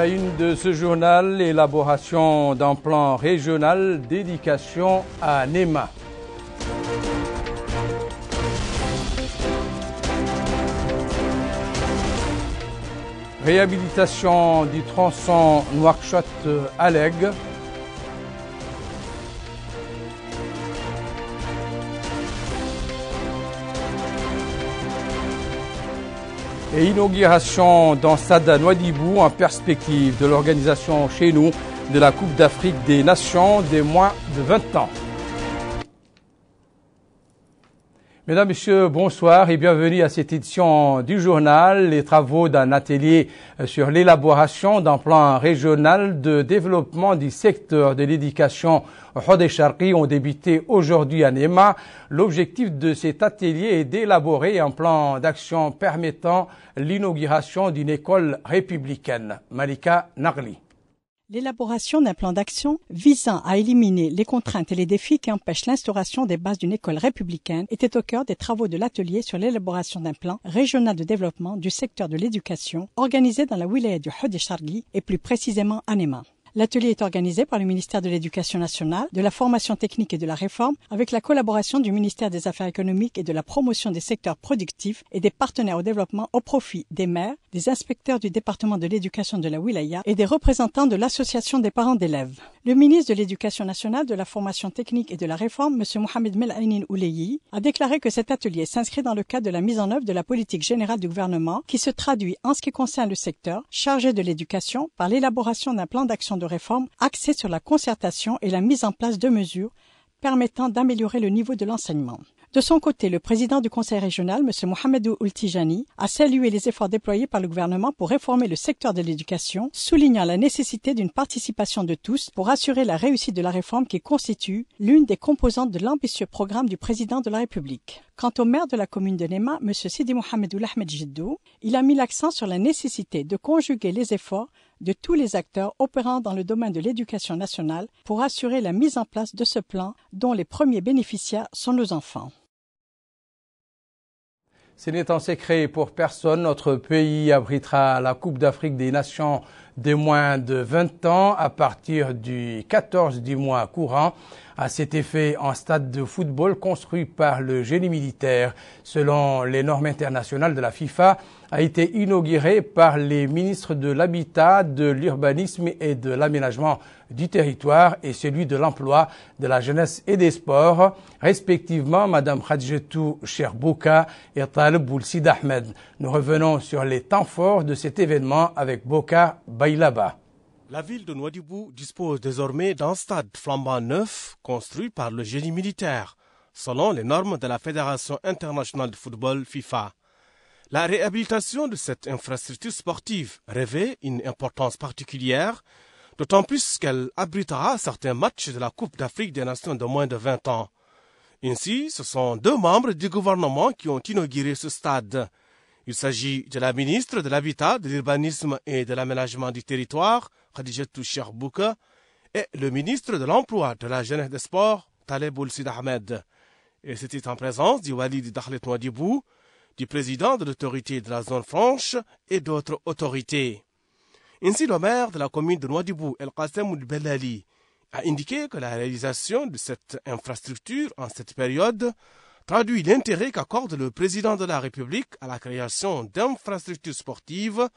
la une de ce journal, élaboration d'un plan régional dédication à NEMA. Réhabilitation du tronçon Nouakchott-Alègue. et inauguration dans Sada Noidibou en perspective de l'organisation chez nous de la Coupe d'Afrique des Nations des moins de 20 ans. Mesdames, Messieurs, bonsoir et bienvenue à cette édition du journal. Les travaux d'un atelier euh, sur l'élaboration d'un plan régional de développement du secteur de l'éducation Hodesharki ont débuté aujourd'hui à Nema. L'objectif de cet atelier est d'élaborer un plan d'action permettant l'inauguration d'une école républicaine. Malika Narli. L'élaboration d'un plan d'action visant à éliminer les contraintes et les défis qui empêchent l'instauration des bases d'une école républicaine était au cœur des travaux de l'atelier sur l'élaboration d'un plan régional de développement du secteur de l'éducation organisé dans la wilaya du haut et plus précisément à Nema. L'atelier est organisé par le ministère de l'Éducation nationale, de la formation technique et de la réforme, avec la collaboration du ministère des Affaires économiques et de la promotion des secteurs productifs et des partenaires au développement au profit des maires, des inspecteurs du département de l'éducation de la Wilaya et des représentants de l'association des parents d'élèves. Le ministre de l'Éducation nationale, de la formation technique et de la réforme, M. Mohamed Mel'ainin Ouleyi, a déclaré que cet atelier s'inscrit dans le cadre de la mise en œuvre de la politique générale du gouvernement qui se traduit en ce qui concerne le secteur chargé de l'éducation par l'élaboration d'un plan d'action de réforme axée sur la concertation et la mise en place de mesures permettant d'améliorer le niveau de l'enseignement. De son côté, le président du conseil régional, M. Mohamedou Ultijani, a salué les efforts déployés par le gouvernement pour réformer le secteur de l'éducation, soulignant la nécessité d'une participation de tous pour assurer la réussite de la réforme qui constitue l'une des composantes de l'ambitieux programme du président de la République. Quant au maire de la commune de Nema, M. Sidi Mohamedou Lahmed il a mis l'accent sur la nécessité de conjuguer les efforts de tous les acteurs opérant dans le domaine de l'éducation nationale pour assurer la mise en place de ce plan dont les premiers bénéficiaires sont nos enfants. Ce n'est en secret pour personne, notre pays abritera la Coupe d'Afrique des Nations des moins de 20 ans à partir du 14 du mois courant. À cet effet, un stade de football construit par le génie militaire, selon les normes internationales de la FIFA, a été inauguré par les ministres de l'Habitat, de l'Urbanisme et de l'Aménagement du territoire et celui de l'Emploi, de la Jeunesse et des Sports, respectivement Madame Khadjetou Cherbouka et Tal Boulsid Ahmed. Nous revenons sur les temps forts de cet événement avec Boka Bailaba. La ville de Noidibou dispose désormais d'un stade flambant neuf construit par le génie militaire, selon les normes de la Fédération internationale de football FIFA. La réhabilitation de cette infrastructure sportive revêt une importance particulière, d'autant plus qu'elle abritera certains matchs de la Coupe d'Afrique des Nations de moins de 20 ans. Ainsi, ce sont deux membres du gouvernement qui ont inauguré ce stade. Il s'agit de la ministre de l'Habitat, de l'Urbanisme et de l'Aménagement du Territoire, Khadijatou Bouka, et le ministre de l'Emploi, de la Jeunesse des Sports, Taleb Oulsid Ahmed. Et c'était en présence du Wali de Dakhlet Noadibou, du président de l'autorité de la zone franche et d'autres autorités. Ainsi, le maire de la commune de Noadibou, El Qasem Bellali, a indiqué que la réalisation de cette infrastructure en cette période traduit l'intérêt qu'accorde le président de la République à la création d'infrastructures sportives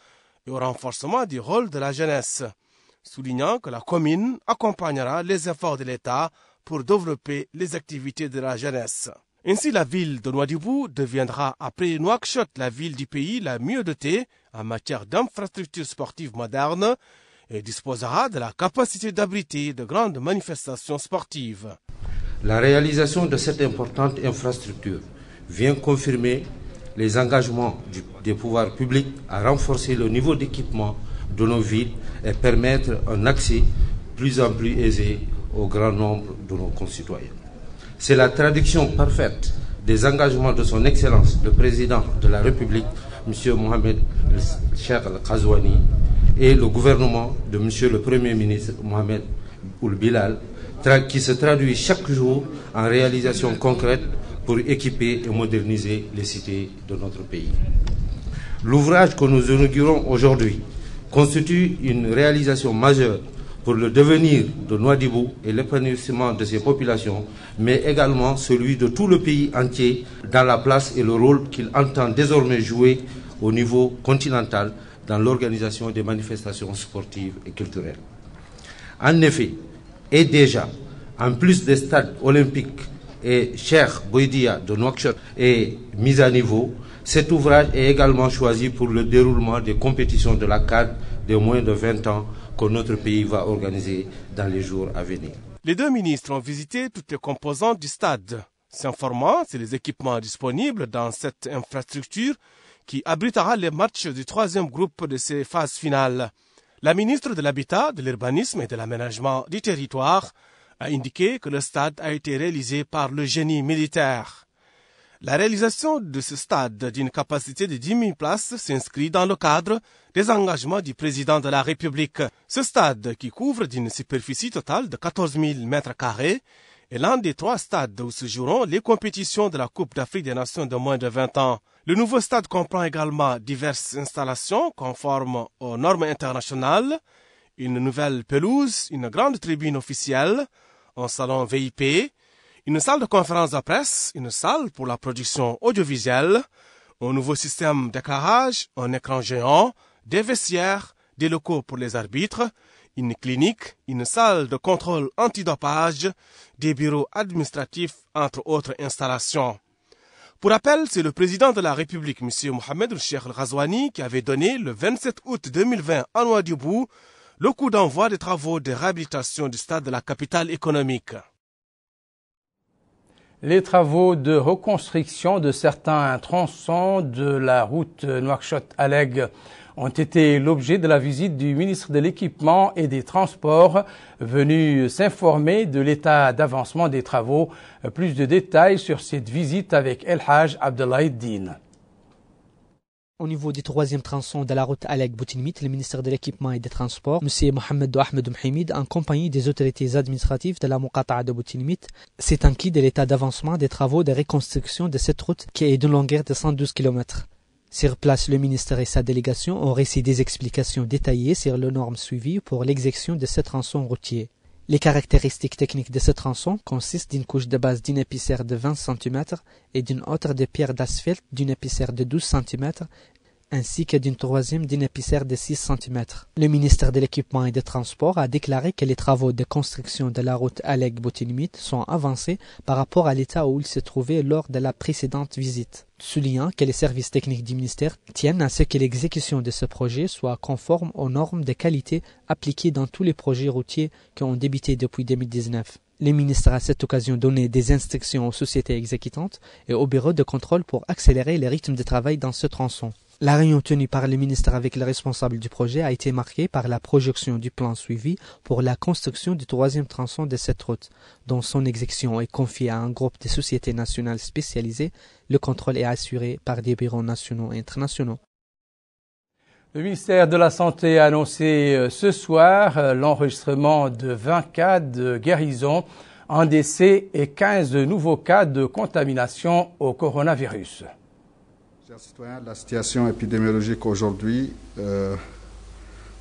et au renforcement du rôle de la jeunesse soulignant que la commune accompagnera les efforts de l'État pour développer les activités de la jeunesse. Ainsi, la ville de Noadibou deviendra, après Nouakchott, la ville du pays la mieux dotée en matière d'infrastructures sportives modernes et disposera de la capacité d'abriter de grandes manifestations sportives. La réalisation de cette importante infrastructure vient confirmer les engagements des pouvoirs publics à renforcer le niveau d'équipement de nos villes et permettre un accès plus en plus aisé au grand nombre de nos concitoyens. C'est la traduction parfaite des engagements de son Excellence, le Président de la République, M. Mohamed Cheikh al khazouani et le gouvernement de M. le Premier ministre Mohamed Oulbilal, qui se traduit chaque jour en réalisation concrète pour équiper et moderniser les cités de notre pays. L'ouvrage que nous inaugurons aujourd'hui constitue une réalisation majeure pour le devenir de Noidibou et l'épanouissement de ses populations, mais également celui de tout le pays entier dans la place et le rôle qu'il entend désormais jouer au niveau continental dans l'organisation des manifestations sportives et culturelles. En effet, et déjà, en plus des stades olympiques et Cher Boidia de Nouakchott est mis à niveau, cet ouvrage est également choisi pour le déroulement des compétitions de la CAD de moins de 20 ans que notre pays va organiser dans les jours à venir. Les deux ministres ont visité toutes les composantes du stade, s'informant sur les équipements disponibles dans cette infrastructure qui abritera les matchs du troisième groupe de ces phases finales. La ministre de l'Habitat, de l'Urbanisme et de l'Aménagement du Territoire a indiqué que le stade a été réalisé par le génie militaire. La réalisation de ce stade d'une capacité de 10 000 places s'inscrit dans le cadre des engagements du président de la République. Ce stade, qui couvre d'une superficie totale de 14 000 mètres carrés, est l'un des trois stades où se joueront les compétitions de la Coupe d'Afrique des Nations de moins de 20 ans. Le nouveau stade comprend également diverses installations conformes aux normes internationales, une nouvelle pelouse, une grande tribune officielle, un salon VIP, une salle de conférence de presse, une salle pour la production audiovisuelle, un nouveau système d'éclairage, un écran géant, des vestiaires, des locaux pour les arbitres, une clinique, une salle de contrôle antidopage, des bureaux administratifs, entre autres installations. Pour rappel, c'est le président de la République, M. Mohamed Cheikh Razouani, qui avait donné le 27 août 2020 à Nouadhibou le coup d'envoi des travaux de réhabilitation du stade de la capitale économique. Les travaux de reconstruction de certains tronçons de la route nouakchott aleg ont été l'objet de la visite du ministre de l'Équipement et des Transports venu s'informer de l'état d'avancement des travaux. Plus de détails sur cette visite avec El Haj Abdelhaïd au niveau du troisième tronçon de la route Alec Boutinmit, le ministère de l'Équipement et des Transports, M. Mohamed Ahmed Mohamed, en compagnie des autorités administratives de la Mouqata'a de Boutinmit, s'est inquiet de l'état d'avancement des travaux de reconstruction de cette route qui est d'une longueur de 112 km. Sur place, le ministère et sa délégation ont récit des explications détaillées sur les normes suivies pour l'exécution de ce tronçon routier. Les caractéristiques techniques de ce tronçon consistent d'une couche de base d'une épaisseur de 20 cm et d'une autre de pierre d'asphalte d'une épaisseur de 12 cm, ainsi que d'une troisième d'une épicère de 6 cm. Le ministère de l'Équipement et des Transports a déclaré que les travaux de construction de la route Alec-Botinimit sont avancés par rapport à l'état où ils se trouvaient lors de la précédente visite, soulignant que les services techniques du ministère tiennent à ce que l'exécution de ce projet soit conforme aux normes de qualité appliquées dans tous les projets routiers qui ont débuté depuis 2019. Le ministère a à cette occasion donné des instructions aux sociétés exécutantes et aux bureaux de contrôle pour accélérer les rythmes de travail dans ce tronçon. La réunion tenue par le ministre avec les responsables du projet a été marquée par la projection du plan suivi pour la construction du troisième tronçon de cette route, dont son exécution est confiée à un groupe de sociétés nationales spécialisées. Le contrôle est assuré par des bureaux nationaux et internationaux. Le ministère de la Santé a annoncé euh, ce soir euh, l'enregistrement de 20 cas de guérison, un décès et 15 nouveaux cas de contamination au coronavirus. Chers citoyens, la situation épidémiologique aujourd'hui, euh,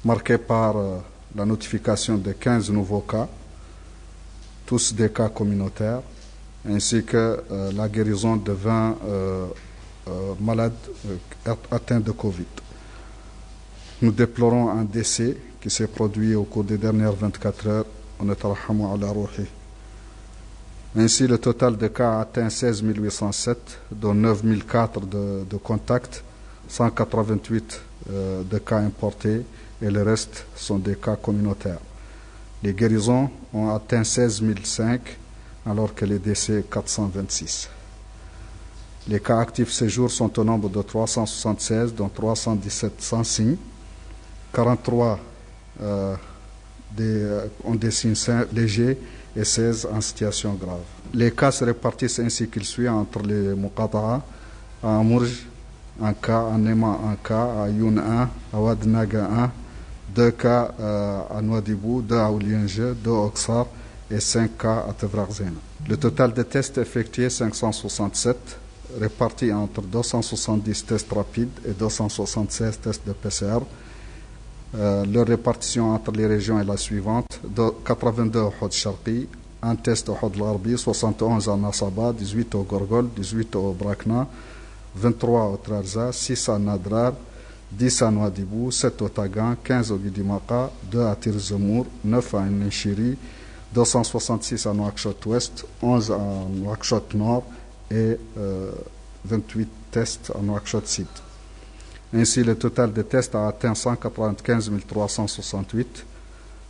marquée par euh, la notification de 15 nouveaux cas, tous des cas communautaires, ainsi que euh, la guérison de 20 malades atteints de Covid. Nous déplorons un décès qui s'est produit au cours des dernières 24 heures. On est ainsi, le total de cas atteint 16 807, dont 9 004 de, contacts, 188 euh, de cas importés et le reste sont des cas communautaires. Les guérisons ont atteint 16 005 alors que les décès 426. Les cas actifs séjour sont au nombre de 376, dont 317 sans signes, 43 euh, euh, ont des signes légers et 16 en situation grave. Les cas se répartissent ainsi qu'il suit entre les Muqata'a, à Amourj, un cas, à Nema, un cas, à Youn 1, à Wadnaga 1, deux cas euh, à Noidibou, deux à Oulienje, deux à Oksar et cinq cas à Tevrarzena. Le total des tests effectués est 567, répartis entre 270 tests rapides et 276 tests de PCR. Euh, leur répartition entre les régions est la suivante de 82 au Hod Sharqi, un test au Hod Larbi, 71 à Nassaba, 18 au Gorgol, 18 au Brakna, 23 au Trarza, 6 à Nadrar, 10 à Noadibou, 7 au Tagan, 15 au Guidimaka, 2 à Tirzemour, 9 à Nenchiri, 266 à Nouakchott Ouest, 11 à Nouakchott Nord et 28 euh, tests à Nouakchott Site. Ainsi, le total des tests a atteint 195 368,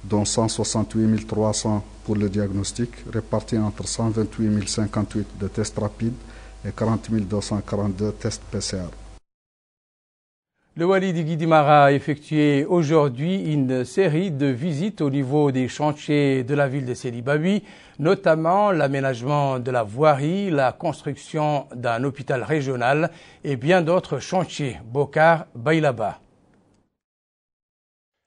dont 168 300 pour le diagnostic, répartis entre 128 058 de tests rapides et 40 242 tests PCR. Le Wali de Guidimara a effectué aujourd'hui une série de visites au niveau des chantiers de la ville de Sélibabi, notamment l'aménagement de la voirie, la construction d'un hôpital régional et bien d'autres chantiers. Bokar Bailaba.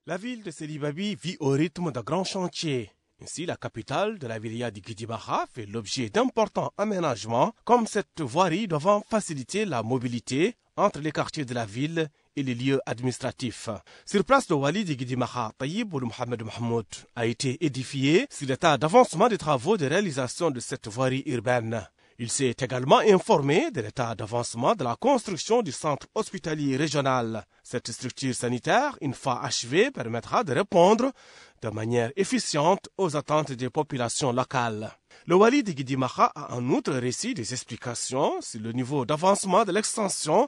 La ville de Sélibabi vit au rythme d'un grand chantier. Ainsi, la capitale de la villa de Guidimara fait l'objet d'importants aménagements, comme cette voirie devant faciliter la mobilité entre les quartiers de la ville et les lieux administratifs. Sur place, de Wali Gidimaha Tayyib ou Mohamed Mahmoud a été édifié sur l'état d'avancement des travaux de réalisation de cette voirie urbaine. Il s'est également informé de l'état d'avancement de la construction du centre hospitalier régional. Cette structure sanitaire, une fois achevée, permettra de répondre de manière efficiente aux attentes des populations locales. Le wali de Guidimaha a en outre récit des explications sur le niveau d'avancement de l'extension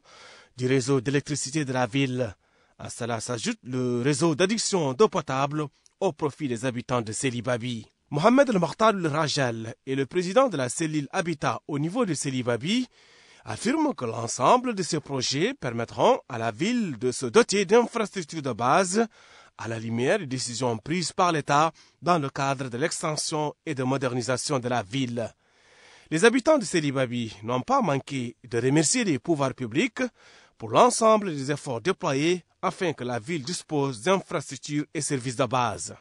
du réseau d'électricité de la ville. À cela s'ajoute le réseau d'addiction d'eau potable au profit des habitants de Célibabi. Mohamed Mokhtar El Rajal et le président de la cellule Habitat au niveau de Célibabi affirment que l'ensemble de ces projets permettront à la ville de se doter d'infrastructures de base à la lumière des décisions prises par l'État dans le cadre de l'extension et de modernisation de la ville. Les habitants de Sélibabi n'ont pas manqué de remercier les pouvoirs publics pour l'ensemble des efforts déployés afin que la ville dispose d'infrastructures et services de base.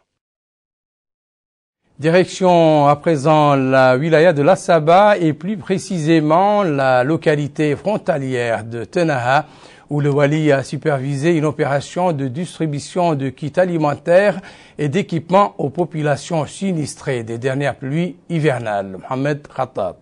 Direction à présent la wilaya de l'Assaba et plus précisément la localité frontalière de Tenaha où le Wali a supervisé une opération de distribution de kits alimentaires et d'équipements aux populations sinistrées des dernières pluies hivernales. Mohamed Khattab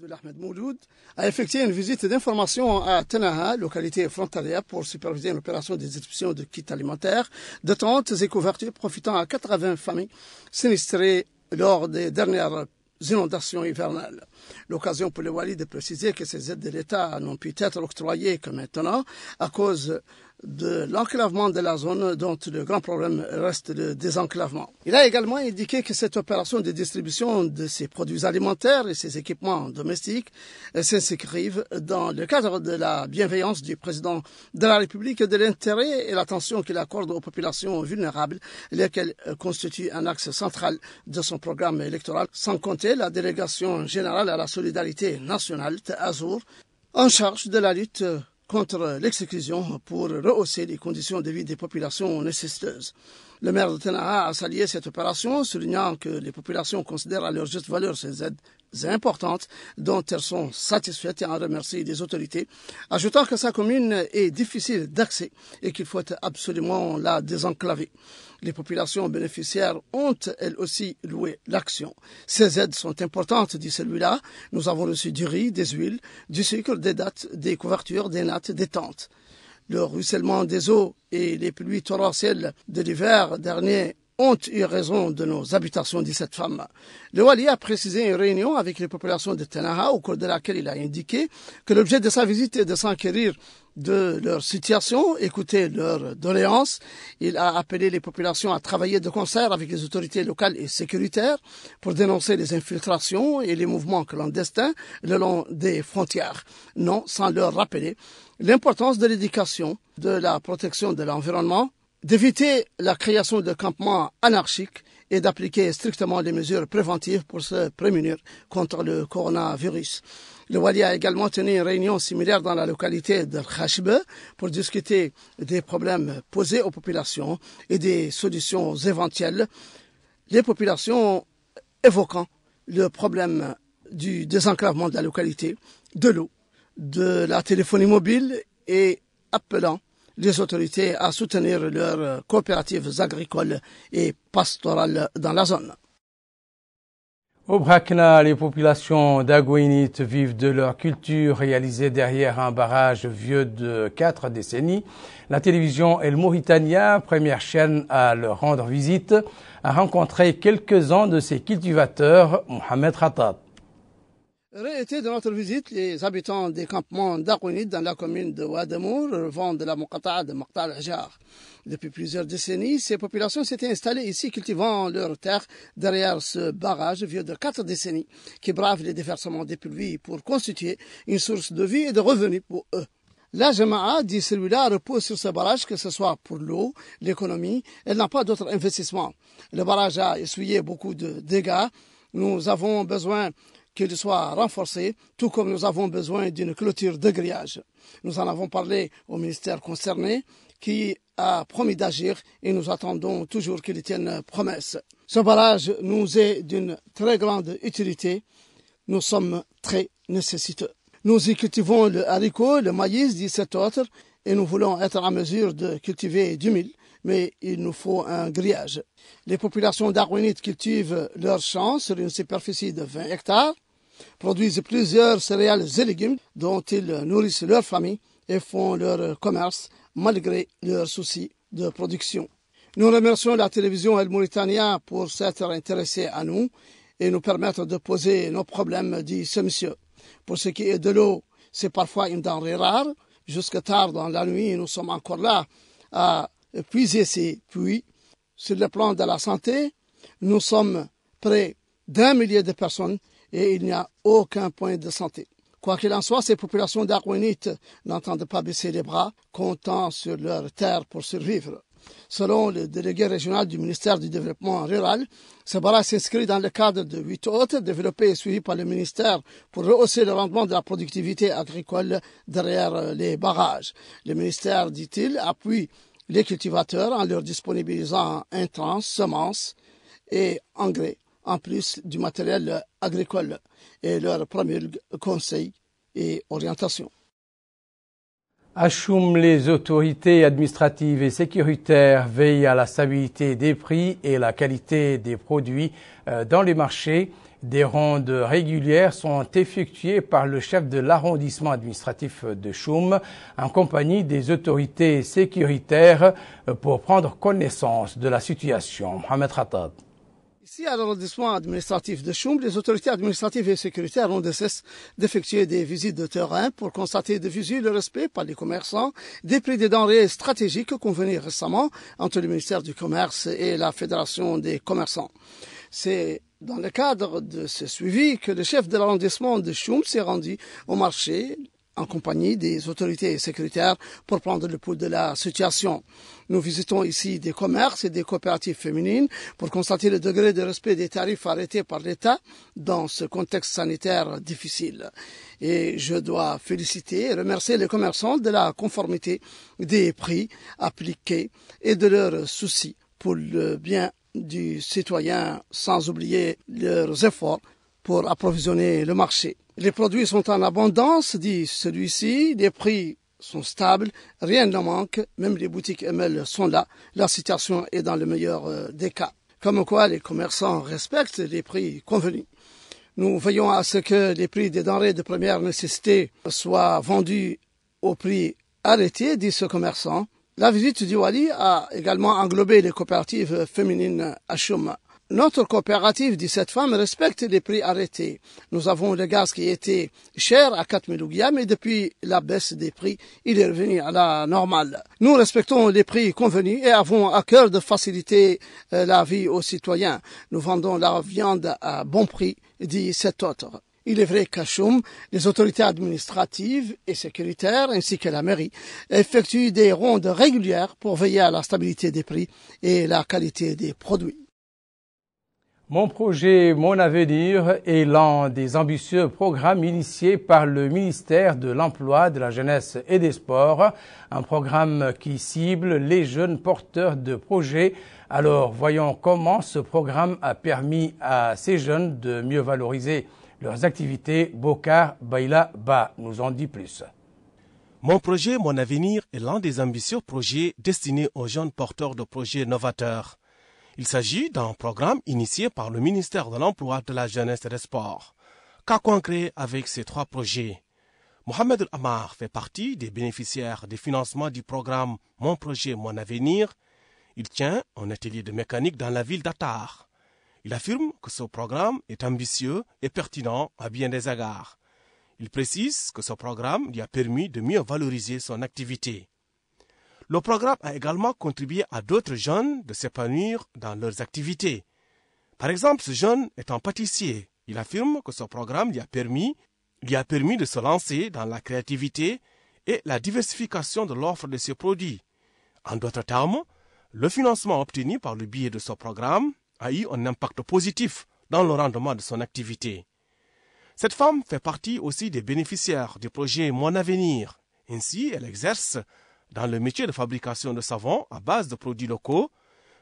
de l'Ahmed Mouloud a effectué une visite d'information à Tenaha, localité frontalière, pour superviser l'opération de distribution de kits alimentaires, de tentes et couvertures profitant à 80 familles sinistrées lors des dernières inondations hivernales. L'occasion pour le Wali de préciser que ces aides de l'État n'ont pu être octroyées que maintenant à cause de l'enclavement de la zone dont le grand problème reste le désenclavement. Il a également indiqué que cette opération de distribution de ses produits alimentaires et ses équipements domestiques s'inscrivent dans le cadre de la bienveillance du président de la République de l'intérêt et l'attention qu'il accorde aux populations vulnérables, lesquelles constituent un axe central de son programme électoral, sans compter la délégation générale à la solidarité nationale, azur en charge de la lutte contre l'exécution pour rehausser les conditions de vie des populations nécessiteuses. Le maire de Tenaha a salué cette opération, soulignant que les populations considèrent à leur juste valeur ces aides importantes dont elles sont satisfaites et en remercient les autorités, ajoutant que sa commune est difficile d'accès et qu'il faut absolument la désenclaver. Les populations bénéficiaires ont elles aussi loué l'action. Ces aides sont importantes, dit celui-là. Nous avons reçu du riz, des huiles, du sucre, des dattes, des couvertures, des nattes, des tentes. Le ruissellement des eaux et les pluies torrentielles de l'hiver dernier honte et raison de nos habitations, dit cette femme. Le Wali a précisé une réunion avec les populations de Tenaha au cours de laquelle il a indiqué que l'objet de sa visite est de s'enquérir de leur situation, écouter leurs doléances. Il a appelé les populations à travailler de concert avec les autorités locales et sécuritaires pour dénoncer les infiltrations et les mouvements clandestins le long des frontières. Non, sans leur rappeler l'importance de l'éducation, de la protection de l'environnement d'éviter la création de campements anarchiques et d'appliquer strictement les mesures préventives pour se prémunir contre le coronavirus. Le Wali a également tenu une réunion similaire dans la localité de Khashbe pour discuter des problèmes posés aux populations et des solutions éventuelles. Les populations évoquant le problème du désenclavement de la localité, de l'eau, de la téléphonie mobile et appelant les autorités à soutenir leurs coopératives agricoles et pastorales dans la zone. Au Brakna, les populations d'Agouinit vivent de leur culture réalisée derrière un barrage vieux de quatre décennies. La télévision El Mauritania, première chaîne à leur rendre visite, a rencontré quelques-uns de ses cultivateurs, Mohamed Ratat. Réalité de notre visite, les habitants des campements d'Akounid dans la commune de Wadamour vont de la Mokata de Mokhtar Ajar. Depuis plusieurs décennies, ces populations s'étaient installées ici, cultivant leurs terres derrière ce barrage vieux de quatre décennies, qui brave les déversements des pluies pour constituer une source de vie et de revenus pour eux. La Jama'a dit celui-là repose sur ce barrage, que ce soit pour l'eau, l'économie, elle n'a pas d'autres investissements. Le barrage a essuyé beaucoup de dégâts. Nous avons besoin qu'il soit renforcé, tout comme nous avons besoin d'une clôture de grillage. Nous en avons parlé au ministère concerné qui a promis d'agir et nous attendons toujours qu'il tienne promesse. Ce barrage nous est d'une très grande utilité. Nous sommes très nécessiteux. Nous y cultivons le haricot, le maïs, dit cet autre, et nous voulons être en mesure de cultiver du mil, mais il nous faut un grillage. Les populations darwinites cultivent leurs champs sur une superficie de 20 hectares produisent plusieurs céréales et légumes dont ils nourrissent leur famille et font leur commerce malgré leurs soucis de production. Nous remercions la télévision El Mauritania pour s'être intéressée à nous et nous permettre de poser nos problèmes, dit ce monsieur. Pour ce qui est de l'eau, c'est parfois une denrée rare. Jusque tard dans la nuit, nous sommes encore là à puiser ces puits. Sur le plan de la santé, nous sommes près d'un millier de personnes et il n'y a aucun point de santé. Quoi qu'il en soit, ces populations d'arwinites n'entendent pas baisser les bras, comptant sur leur terre pour survivre. Selon le délégué régional du ministère du Développement rural, ce barrage s'inscrit dans le cadre de huit autres développés et suivis par le ministère pour rehausser le rendement de la productivité agricole derrière euh, les barrages. Le ministère, dit-il, appuie les cultivateurs en leur disponibilisant intrants, semences et engrais en plus du matériel agricole et leur premier conseil et orientation. À Choum, les autorités administratives et sécuritaires veillent à la stabilité des prix et la qualité des produits euh, dans les marchés. Des rondes régulières sont effectuées par le chef de l'arrondissement administratif de Choum en compagnie des autorités sécuritaires euh, pour prendre connaissance de la situation. Mohamed Khattab. Si à l'arrondissement administratif de Choum, les autorités administratives et sécuritaires ont de cesse d'effectuer des visites de terrain pour constater de visu le respect par les commerçants des prix des denrées stratégiques convenus récemment entre le ministère du Commerce et la Fédération des commerçants. C'est dans le cadre de ce suivi que le chef de l'arrondissement de Choum s'est rendu au marché en compagnie des autorités sécuritaires pour prendre le pouls de la situation. Nous visitons ici des commerces et des coopératives féminines pour constater le degré de respect des tarifs arrêtés par l'État dans ce contexte sanitaire difficile. Et je dois féliciter et remercier les commerçants de la conformité des prix appliqués et de leur soucis pour le bien du citoyen, sans oublier leurs efforts pour approvisionner le marché. Les produits sont en abondance, dit celui-ci, des prix sont stables, rien ne manque, même les boutiques ML sont là, la situation est dans le meilleur euh, des cas. Comme quoi les commerçants respectent les prix convenus. Nous veillons à ce que les prix des denrées de première nécessité soient vendus au prix arrêté, dit ce commerçant. La visite du Wali a également englobé les coopératives féminines à notre coopérative dit cette femme, respecte les prix arrêtés. Nous avons le gaz qui était cher à 4 mais depuis la baisse des prix, il est revenu à la normale. Nous respectons les prix convenus et avons à cœur de faciliter euh, la vie aux citoyens. Nous vendons la viande à bon prix, dit cet autre. Il est vrai qu'à Choum, les autorités administratives et sécuritaires, ainsi que la mairie, effectuent des rondes régulières pour veiller à la stabilité des prix et la qualité des produits. Mon projet, mon avenir est l'un des ambitieux programmes initiés par le ministère de l'Emploi, de la Jeunesse et des Sports, un programme qui cible les jeunes porteurs de projets. Alors voyons comment ce programme a permis à ces jeunes de mieux valoriser leurs activités. Bokar Baila Ba nous en dit plus. Mon projet, mon avenir est l'un des ambitieux projets destinés aux jeunes porteurs de projets novateurs. Il s'agit d'un programme initié par le ministère de l'Emploi, de la Jeunesse et des Sports. Qu'a concret avec ces trois projets Mohamed Amar fait partie des bénéficiaires des financements du programme Mon projet, mon avenir. Il tient un atelier de mécanique dans la ville d'Attar. Il affirme que ce programme est ambitieux et pertinent à bien des égards. Il précise que ce programme lui a permis de mieux valoriser son activité. Le programme a également contribué à d'autres jeunes de s'épanouir dans leurs activités. Par exemple, ce jeune est pâtissier. Il affirme que ce programme lui a permis, de se lancer dans la créativité et la diversification de l'offre de ses produits. En d'autres termes, le financement obtenu par le biais de ce programme a eu un impact positif dans le rendement de son activité. Cette femme fait partie aussi des bénéficiaires du projet Mon Avenir. Ainsi, elle exerce dans le métier de fabrication de savon à base de produits locaux,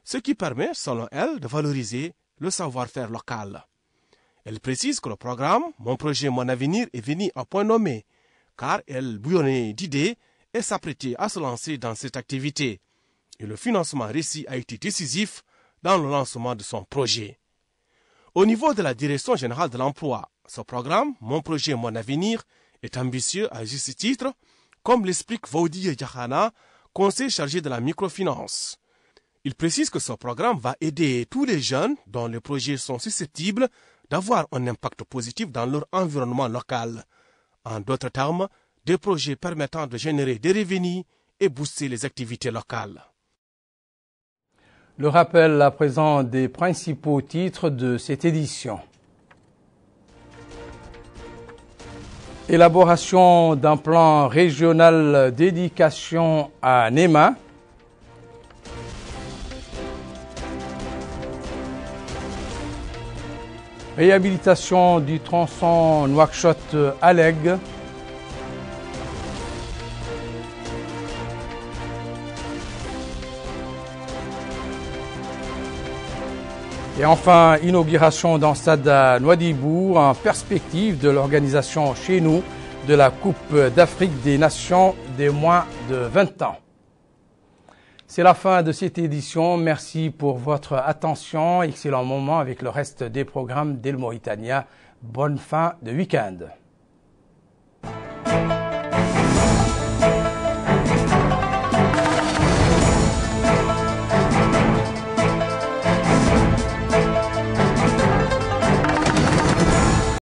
ce qui permet, selon elle, de valoriser le savoir-faire local. Elle précise que le programme Mon projet, mon avenir est venu à point nommé, car elle bouillonnait d'idées et s'apprêtait à se lancer dans cette activité. Et le financement récit a été décisif dans le lancement de son projet. Au niveau de la Direction générale de l'emploi, ce programme Mon projet, mon avenir est ambitieux à juste titre comme l'explique Vaudi Yahana, conseiller chargé de la microfinance. Il précise que ce programme va aider tous les jeunes dont les projets sont susceptibles d'avoir un impact positif dans leur environnement local. En d'autres termes, des projets permettant de générer des revenus et booster les activités locales. Le rappel à présent des principaux titres de cette édition. Élaboration d'un plan régional d'éducation à NEMA. Réhabilitation du tronçon Nouakchott-Alègue. Et enfin, inauguration dans stade à Noidibou en perspective de l'organisation chez nous de la Coupe d'Afrique des Nations des moins de 20 ans. C'est la fin de cette édition. Merci pour votre attention. Excellent moment avec le reste des programmes d'El Mauritania. Bonne fin de week-end.